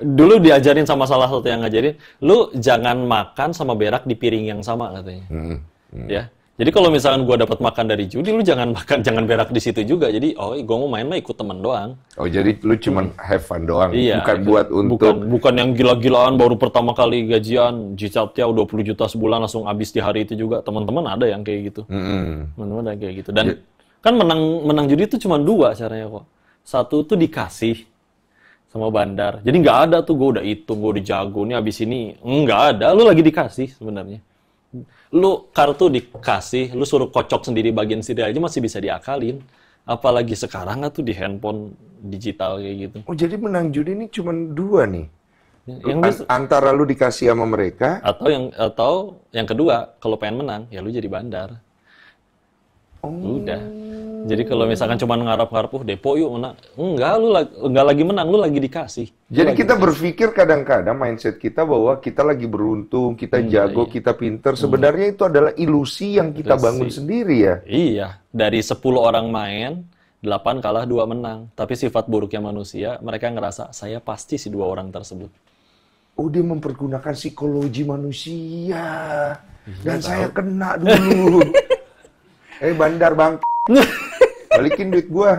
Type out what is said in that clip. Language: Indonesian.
dulu diajarin sama salah satu yang ngajarin, lu jangan makan sama berak di piring yang sama katanya. Hmm. Hmm. Ya. Jadi kalau misalkan gua dapat makan dari judi, lu jangan makan, jangan berak di situ juga. Jadi, oh, gua mau main mah ikut teman doang. Oh, jadi lu cuman hmm. have fun doang, iya, bukan itu. buat untuk bukan, bukan yang gila-gilaan baru pertama kali gajian, jicatnya 20 juta sebulan langsung habis di hari itu juga. Teman-teman ada yang kayak gitu. Hmm. hmm. Teman-teman ada yang kayak gitu. Dan ya. kan menang menang judi itu cuma dua caranya kok. Satu tuh dikasih, sama bandar. Jadi nggak ada tuh gue udah hitung, gue udah jago nih abis ini nggak ada. Lu lagi dikasih sebenarnya. Lu kartu dikasih, lu suruh kocok sendiri bagian sini aja masih bisa diakalin. Apalagi sekarang kan tuh di handphone digital kayak gitu. Oh jadi menang judi ini cuma dua nih. Yang An bisa, antara lu dikasih sama mereka atau yang atau yang kedua kalau pengen menang ya lu jadi bandar. Oh. Udah. Jadi kalau oh. misalkan cuma ngarap-ngarap, uh Depo yuk menang. Enggak, lu enggak lagi menang, lu lagi dikasih. Lu Jadi lagi kita dikasih. berpikir kadang-kadang mindset kita bahwa kita lagi beruntung, kita hmm, jago, iya. kita pinter. Hmm. Sebenarnya hmm. itu adalah ilusi yang kita ilusi. bangun sendiri ya. Iya, dari 10 orang main, 8 kalah, 2 menang. Tapi sifat buruknya manusia, mereka ngerasa saya pasti si dua orang tersebut. Oh, dia mempergunakan psikologi manusia. Iya, Dan saya kena dulu. eh, bandar bang. balikin duit gue